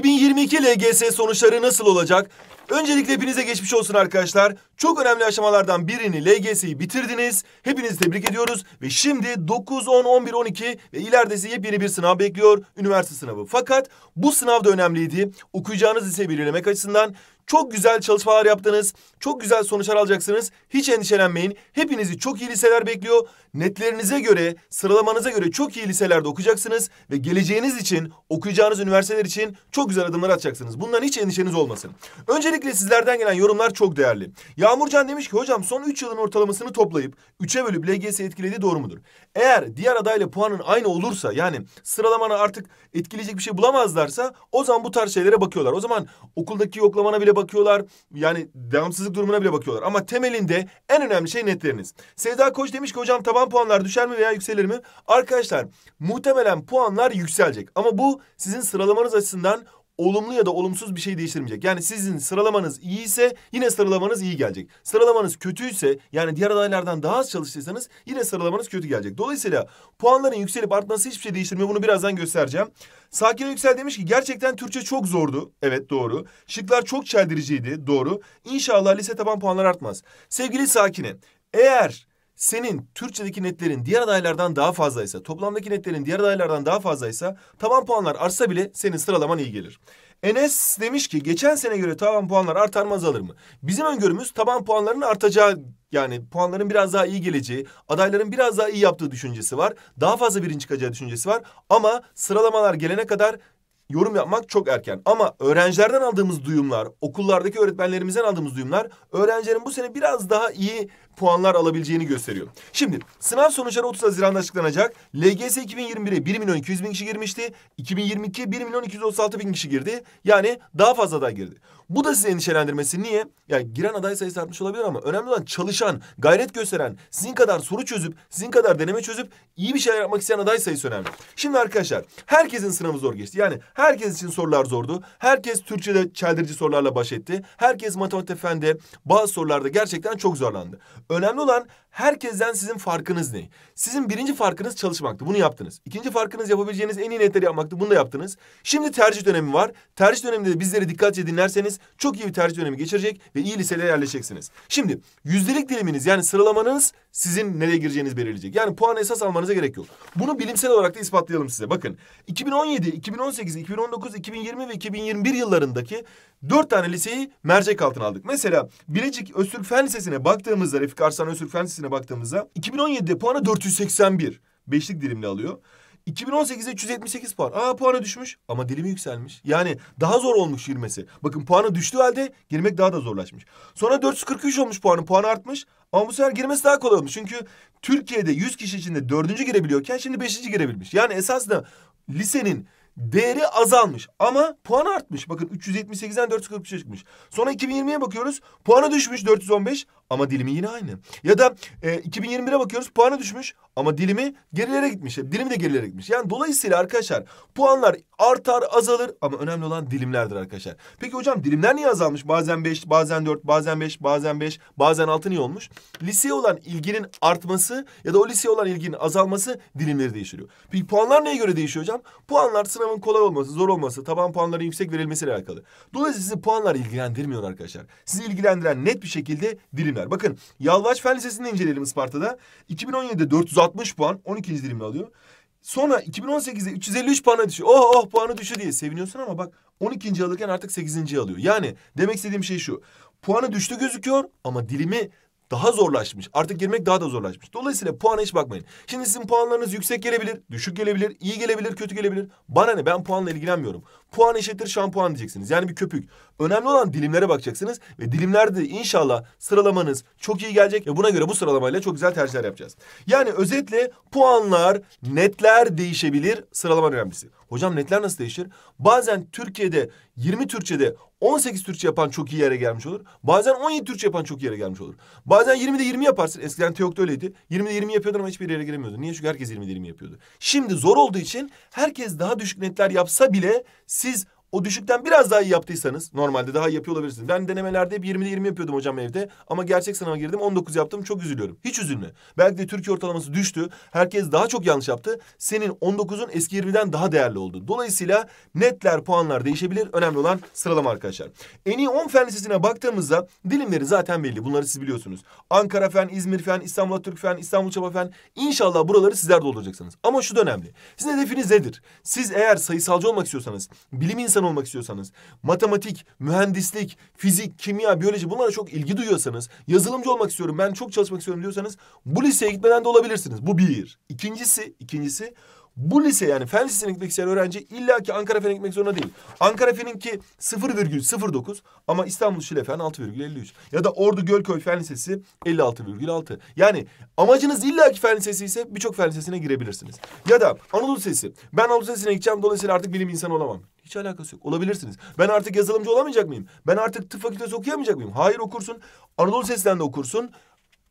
2022 LGS sonuçları nasıl olacak? Öncelikle hepinize geçmiş olsun arkadaşlar. Çok önemli aşamalardan birini LGS'yi bitirdiniz. Hepinizi tebrik ediyoruz. Ve şimdi 9, 10, 11, 12 ve ileride sizi yepyeni bir sınav bekliyor. Üniversite sınavı. Fakat bu sınav da önemliydi. Okuyacağınız liseyi belirlemek açısından. Çok güzel çalışmalar yaptınız. Çok güzel sonuçlar alacaksınız. Hiç endişelenmeyin. Hepinizi çok iyi liseler bekliyor. Netlerinize göre, sıralamanıza göre çok iyi liselerde okuyacaksınız ve geleceğiniz için, okuyacağınız üniversiteler için çok güzel adımlar atacaksınız. Bundan hiç endişeniz olmasın. Öncelikle sizlerden gelen yorumlar çok değerli. Yağmurcan demiş ki hocam son 3 yılın ortalamasını toplayıp 3'e bölüp LGS etkiledi doğru mudur? Eğer diğer adayla puanın aynı olursa yani sıralamanı artık etkileyecek bir şey bulamazlarsa o zaman bu tarz şeylere bakıyorlar. O zaman okuldaki yoklamana bile bakıyorlar. Yani devamsızlık durumuna bile bakıyorlar. Ama temelinde en önemli şey netleriniz. Sevda Koç demiş ki hocam taban puanlar düşer mi veya yükselir mi? Arkadaşlar muhtemelen puanlar yükselecek. Ama bu sizin sıralamanız açısından olumlu ya da olumsuz bir şey değiştirmeyecek. Yani sizin sıralamanız iyi ise yine sıralamanız iyi gelecek. Sıralamanız kötüyse yani diğer adaylardan daha az çalıştıysanız yine sıralamanız kötü gelecek. Dolayısıyla puanların yükselip artması hiçbir şey değiştirmiyor. Bunu birazdan göstereceğim. Sakin Yüksel demiş ki gerçekten Türkçe çok zordu. Evet doğru. Şıklar çok çeldiriciydi. Doğru. İnşallah lise taban puanlar artmaz. Sevgili Sakine eğer senin Türkçedeki netlerin diğer adaylardan daha fazlaysa, toplamdaki netlerin diğer adaylardan daha fazlaysa taban puanlar artsa bile senin sıralaman iyi gelir. Enes demiş ki geçen sene göre taban puanlar artar mı azalır mı? Bizim öngörümüz taban puanlarının artacağı yani puanların biraz daha iyi geleceği, adayların biraz daha iyi yaptığı düşüncesi var. Daha fazla birinci çıkacağı düşüncesi var. Ama sıralamalar gelene kadar yorum yapmak çok erken. Ama öğrencilerden aldığımız duyumlar, okullardaki öğretmenlerimizden aldığımız duyumlar öğrencilerin bu sene biraz daha iyi puanlar alabileceğini gösteriyor. Şimdi sınav sonuçları 30 Haziran'da açıklanacak. LGS 2021'e 1 milyon 200 bin kişi girmişti. 2022'ye 1 milyon 236 bin kişi girdi. Yani daha fazla da girdi. Bu da sizi endişelendirmesi. Niye? Yani giren aday sayısı artmış olabilir ama önemli olan çalışan, gayret gösteren, sizin kadar soru çözüp, sizin kadar deneme çözüp iyi bir şeyler yapmak isteyen aday sayısı önemli. Şimdi arkadaşlar herkesin sınavı zor geçti. Yani herkes için sorular zordu. Herkes Türkçe'de çeldirici sorularla baş etti. Herkes matematik fende bazı sorularda gerçekten çok zorlandı. Önemli olan herkesten sizin farkınız ne? Sizin birinci farkınız çalışmaktı. Bunu yaptınız. İkinci farkınız yapabileceğiniz en iyi netleri yapmaktı. Bunu da yaptınız. Şimdi tercih dönemi var. Tercih döneminde de bizleri dikkatle dinlerseniz vereceksiniz. Çok iyi bir tercih dönemi geçirecek ve iyi liselere yerleşeceksiniz. Şimdi yüzdelik diliminiz yani sıralamanız sizin nereye gireceğiniz belirleyecek. Yani puan esas almanıza gerek yok. Bunu bilimsel olarak da ispatlayalım size. Bakın 2017, 2018, 2019, 2020 ve 2021 yıllarındaki dört tane liseyi mercek altına aldık. Mesela Bilecik Öztürk Fen Lisesi'ne baktığımızda, Refik Arslan Öztürk Fen Lisesi'ne baktığımızda 2017'de puanı 481. Beşlik dilimle alıyor. 2018'de 378 puan. Aa puanı düşmüş ama dilimi yükselmiş. Yani daha zor olmuş girmesi. Bakın puanı düştüğü halde girmek daha da zorlaşmış. Sonra 443 olmuş puanı. Puanı artmış ama bu sefer girmesi daha kolay olmuş. Çünkü Türkiye'de 100 kişi içinde dördüncü girebiliyorken şimdi 5. girebilmiş. Yani esas da lisenin değeri azalmış ama puan artmış. Bakın 378'den 443'e çıkmış. Sonra 2020'ye bakıyoruz. Puanı düşmüş 415 ama dilimi yine aynı. Ya da e, 2021'e bakıyoruz puanı düşmüş ama dilimi gerilere gitmiş. Dilimi de gerilere gitmiş. Yani dolayısıyla arkadaşlar puanlar artar azalır ama önemli olan dilimlerdir arkadaşlar. Peki hocam dilimler niye azalmış? Bazen beş, bazen dört, bazen beş, bazen beş, bazen altı niye olmuş? Liseye olan ilginin artması ya da o liseye olan ilginin azalması dilimleri değiştiriyor. Peki puanlar neye göre değişiyor hocam? Puanlar sınavın kolay olması, zor olması, taban puanların yüksek verilmesiyle alakalı. Dolayısıyla sizi puanlar ilgilendirmiyor arkadaşlar. Sizi ilgilendiren net bir şekilde dilimler tebrikler. Bakın Yalvaç Fen Lisesi'ni inceleyelim Isparta'da. 2017'de 460 puan 12. dilimle alıyor. Sonra 2018'de 353 puana düşüyor. Oh oh puanı düşü diye seviniyorsun ama bak 12. alırken artık 8. alıyor. Yani demek istediğim şey şu. Puanı düştü gözüküyor ama dilimi daha zorlaşmış. Artık girmek daha da zorlaşmış. Dolayısıyla puana hiç bakmayın. Şimdi sizin puanlarınız yüksek gelebilir, düşük gelebilir, iyi gelebilir, kötü gelebilir. Bana ne ben puanla ilgilenmiyorum puan eşittir şampuan diyeceksiniz. Yani bir köpük. Önemli olan dilimlere bakacaksınız ve dilimlerde inşallah sıralamanız çok iyi gelecek ve buna göre bu sıralamayla çok güzel tercihler yapacağız. Yani özetle puanlar, netler değişebilir. Sıralama önemlisi. Hocam netler nasıl değişir? Bazen Türkiye'de 20 Türkçe'de 18 Türkçe yapan çok iyi yere gelmiş olur. Bazen 17 Türkçe yapan çok iyi yere gelmiş olur. Bazen 20'de 20 yaparsın. Eskiden Teok'ta öyleydi. 20'de 20 yapıyordun ama hiçbir yere giremiyordu. Niye? Çünkü herkes 20'de 20 yapıyordu. Şimdi zor olduğu için herkes daha düşük netler yapsa bile siz O düşükten biraz daha iyi yaptıysanız normalde daha iyi yapıyor olabilirsiniz. Ben denemelerde hep 20'de 20 yapıyordum hocam evde ama gerçek sınava girdim 19 yaptım çok üzülüyorum. Hiç üzülme. Belki de Türkiye ortalaması düştü. Herkes daha çok yanlış yaptı. Senin 19'un eski 20'den daha değerli oldu. Dolayısıyla netler puanlar değişebilir. Önemli olan sıralama arkadaşlar. En iyi 10 fen lisesine baktığımızda dilimleri zaten belli. Bunları siz biliyorsunuz. Ankara fen, İzmir fen, İstanbul Türk fen, İstanbul Çaba fen. İnşallah buraları sizler dolduracaksınız. Ama şu da önemli. Sizin hedefiniz nedir? Siz eğer sayısalcı olmak istiyorsanız, bilim insanı insan olmak istiyorsanız, matematik, mühendislik, fizik, kimya, biyoloji bunlara çok ilgi duyuyorsanız, yazılımcı olmak istiyorum, ben çok çalışmak istiyorum diyorsanız bu liseye gitmeden de olabilirsiniz. Bu bir. İkincisi, ikincisi bu lise yani fen lisesine gitmek isteyen öğrenci illa ki Ankara Fen'e gitmek zorunda değil. Ankara Fen'inki 0,09 ama İstanbul Şile Fen 6,53. Ya da Ordu Gölköy Fen Lisesi 56,6. Yani amacınız illa ki Fen Lisesi ise birçok Fen Lisesi'ne girebilirsiniz. Ya da Anadolu Lisesi. Ben Anadolu Lisesi'ne gideceğim dolayısıyla artık bilim insanı olamam. Hiç alakası yok. Olabilirsiniz. Ben artık yazılımcı olamayacak mıyım? Ben artık tıp fakültesi okuyamayacak mıyım? Hayır okursun. Anadolu Lisesi'nden de okursun.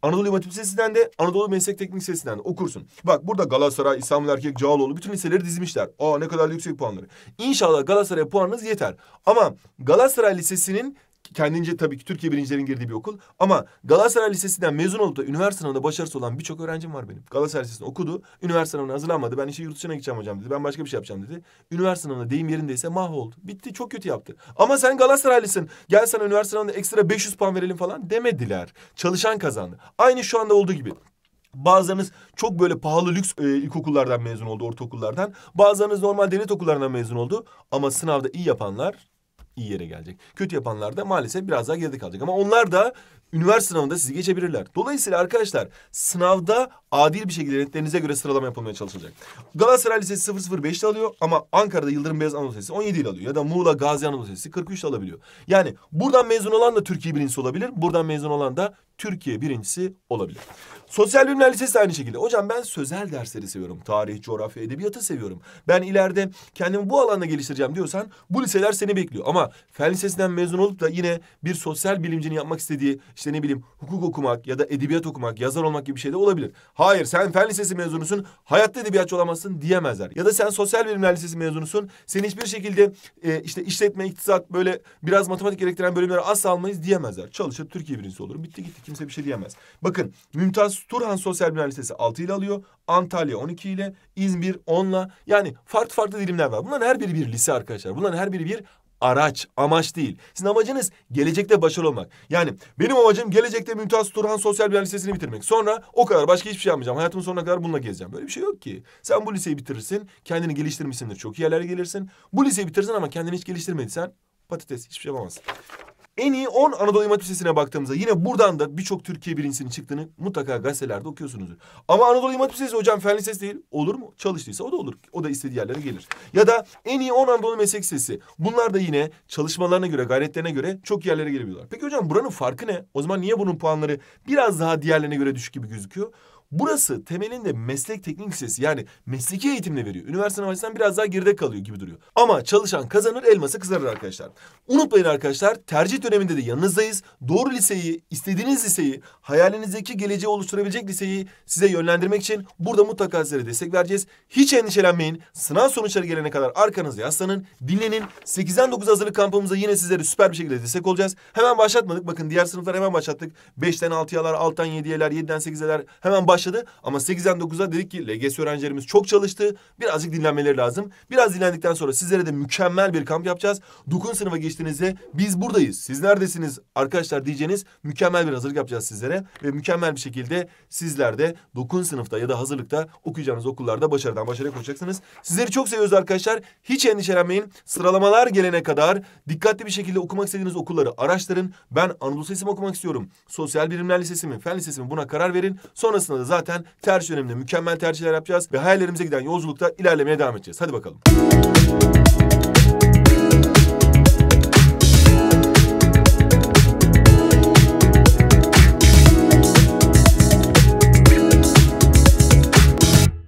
Anadolu İmam Hatip Lisesi'nden de Anadolu Meslek Teknik Lisesi'nden de okursun. Bak burada Galatasaray, İstanbul Erkek, Cağaloğlu bütün liseleri dizmişler. Aa ne kadar yüksek puanları. İnşallah Galatasaray puanınız yeter. Ama Galatasaray Lisesi'nin kendince tabii ki Türkiye birincilerin girdiği bir okul. Ama Galatasaray Lisesi'nden mezun olup da üniversite sınavında başarısı olan birçok öğrencim var benim. Galatasaray Lisesi'nde okudu. Üniversite sınavına hazırlanmadı. Ben işte yurt dışına gideceğim hocam dedi. Ben başka bir şey yapacağım dedi. Üniversite sınavında deyim yerindeyse mahvoldu. Bitti çok kötü yaptı. Ama sen Galatasaraylısın. Gel sana üniversite sınavında ekstra 500 puan verelim falan demediler. Çalışan kazandı. Aynı şu anda olduğu gibi. Bazılarınız çok böyle pahalı lüks e, ilkokullardan mezun oldu, ortaokullardan. Bazılarınız normal devlet okullarından mezun oldu. Ama sınavda iyi yapanlar iyi yere gelecek. Kötü yapanlar da maalesef biraz daha geride kalacak. Ama onlar da üniversite sınavında sizi geçebilirler. Dolayısıyla arkadaşlar sınavda adil bir şekilde netlerinize göre sıralama yapılmaya çalışılacak. Galatasaray Lisesi 005'te alıyor ama Ankara'da Yıldırım Beyaz Anadolu Lisesi 17 ile alıyor. Ya da Muğla Gazi Anadolu Lisesi 43 ile alabiliyor. Yani buradan mezun olan da Türkiye birincisi olabilir. Buradan mezun olan da Türkiye birincisi olabilir. Sosyal bilimler lisesi de aynı şekilde. Hocam ben sözel dersleri seviyorum. Tarih, coğrafya, edebiyatı seviyorum. Ben ileride kendimi bu alanda geliştireceğim diyorsan bu liseler seni bekliyor. Ama fen lisesinden mezun olup da yine bir sosyal bilimcinin yapmak istediği işte ne bileyim hukuk okumak ya da edebiyat okumak, yazar olmak gibi bir şey de olabilir. Hayır sen fen lisesi mezunusun hayatta edebiyatçı olamazsın diyemezler. Ya da sen sosyal bilimler lisesi mezunusun. Seni hiçbir şekilde e, işte işletme, iktisat böyle biraz matematik gerektiren bölümlere asla almayız diyemezler. Çalışır Türkiye birincisi olur. Bitti gitti kimse bir şey diyemez. Bakın Mümtaz Turhan Sosyal Bilimler Lisesi 6 ile alıyor. Antalya 12 ile, İzmir 10 ile. Yani farklı farklı dilimler var. Bunların her biri bir lise arkadaşlar. Bunların her biri bir araç, amaç değil. Sizin amacınız gelecekte başarılı olmak. Yani benim amacım gelecekte Mümtaz Turhan Sosyal Bilimler Lisesi'ni bitirmek. Sonra o kadar başka hiçbir şey yapmayacağım. Hayatımın sonuna kadar bununla gezeceğim. Böyle bir şey yok ki. Sen bu liseyi bitirirsin, kendini geliştirmişsindir. Çok iyi yerlere gelirsin. Bu liseyi bitirsin ama kendini hiç geliştirmediysen patates hiçbir şey yapamazsın. En iyi 10 Anadolu İmam Lisesi'ne baktığımızda yine buradan da birçok Türkiye birincisinin çıktığını mutlaka gazetelerde okuyorsunuzdur. Ama Anadolu İmam Lisesi hocam fen lisesi değil. Olur mu? Çalıştıysa o da olur. O da istediği yerlere gelir. Ya da en iyi 10 Anadolu Meslek Lisesi. Bunlar da yine çalışmalarına göre, gayretlerine göre çok yerlere gelebiliyorlar. Peki hocam buranın farkı ne? O zaman niye bunun puanları biraz daha diğerlerine göre düşük gibi gözüküyor? Burası temelinde meslek teknik lisesi yani mesleki eğitimle veriyor. Üniversite üniversiteden biraz daha geride kalıyor gibi duruyor. Ama çalışan kazanır elması kızarır arkadaşlar. Unutmayın arkadaşlar tercih döneminde de yanınızdayız. Doğru liseyi, istediğiniz liseyi, hayalinizdeki geleceği oluşturabilecek liseyi size yönlendirmek için burada mutlaka sizlere destek vereceğiz. Hiç endişelenmeyin. Sınav sonuçları gelene kadar arkanızda yaslanın, dinlenin. 8'den 9 hazırlık kampımıza yine sizlere süper bir şekilde destek olacağız. Hemen başlatmadık. Bakın diğer sınıflar hemen başlattık. 5'ten 6'yalar, 6'dan 7'yeler, 7'den 8'yeler hemen baş başladı. Ama 8'den 9'a dedik ki LGS öğrencilerimiz çok çalıştı. Birazcık dinlenmeleri lazım. Biraz dinlendikten sonra sizlere de mükemmel bir kamp yapacağız. 9. sınıfa geçtiğinizde biz buradayız. Siz neredesiniz arkadaşlar diyeceğiniz mükemmel bir hazırlık yapacağız sizlere. Ve mükemmel bir şekilde sizler de 9. sınıfta ya da hazırlıkta okuyacağınız okullarda başarıdan başarıya koşacaksınız. Sizleri çok seviyoruz arkadaşlar. Hiç endişelenmeyin. Sıralamalar gelene kadar dikkatli bir şekilde okumak istediğiniz okulları araştırın. Ben Anadolu sesim okumak istiyorum? Sosyal Bilimler Lisesi mi? Fen Lisesi mi? Buna karar verin. Sonrasında da zaten ters yönemde mükemmel tercihler yapacağız ve hayallerimize giden yolculukta ilerlemeye devam edeceğiz. Hadi bakalım.